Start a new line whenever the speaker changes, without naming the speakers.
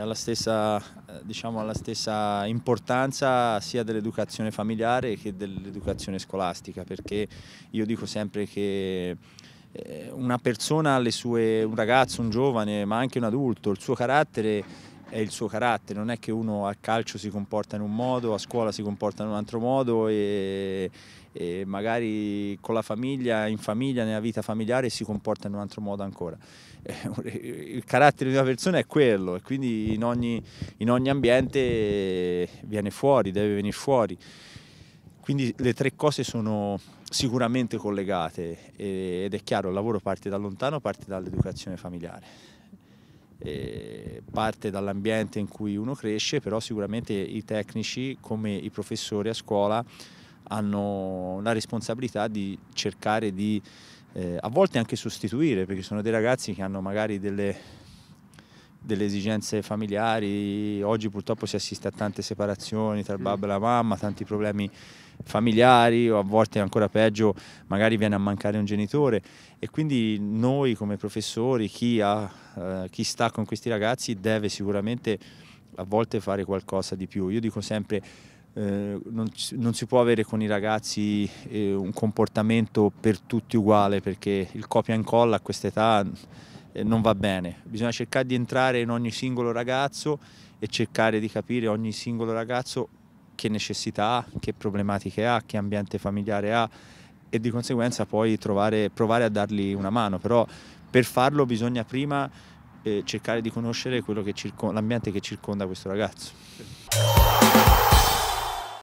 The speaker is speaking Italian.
alla stessa, eh, diciamo, alla stessa importanza sia dell'educazione familiare che dell'educazione scolastica, perché io dico sempre che eh, una persona, sue, un ragazzo, un giovane, ma anche un adulto, il suo carattere è il suo carattere, non è che uno a calcio si comporta in un modo, a scuola si comporta in un altro modo e, e magari con la famiglia, in famiglia, nella vita familiare si comporta in un altro modo ancora. Eh, il carattere di una persona è quello e quindi in ogni, in ogni ambiente viene fuori, deve venire fuori. Quindi le tre cose sono sicuramente collegate ed è chiaro, il lavoro parte da lontano, parte dall'educazione familiare. Eh, parte dall'ambiente in cui uno cresce, però sicuramente i tecnici come i professori a scuola hanno la responsabilità di cercare di eh, a volte anche sostituire, perché sono dei ragazzi che hanno magari delle delle esigenze familiari, oggi purtroppo si assiste a tante separazioni tra il babbo e la mm. mamma, tanti problemi familiari o a volte ancora peggio magari viene a mancare un genitore e quindi noi come professori, chi, ha, eh, chi sta con questi ragazzi deve sicuramente a volte fare qualcosa di più. Io dico sempre eh, non, non, si può avere con i ragazzi eh, un comportamento per tutti uguale perché il copia e incolla a questa età non va bene. Bisogna cercare di entrare in ogni singolo ragazzo e cercare di capire ogni singolo ragazzo che necessità ha, che problematiche ha, che ambiente familiare ha e di conseguenza poi trovare, provare a dargli una mano. Però per farlo bisogna prima eh, cercare di conoscere l'ambiente che circonda questo ragazzo.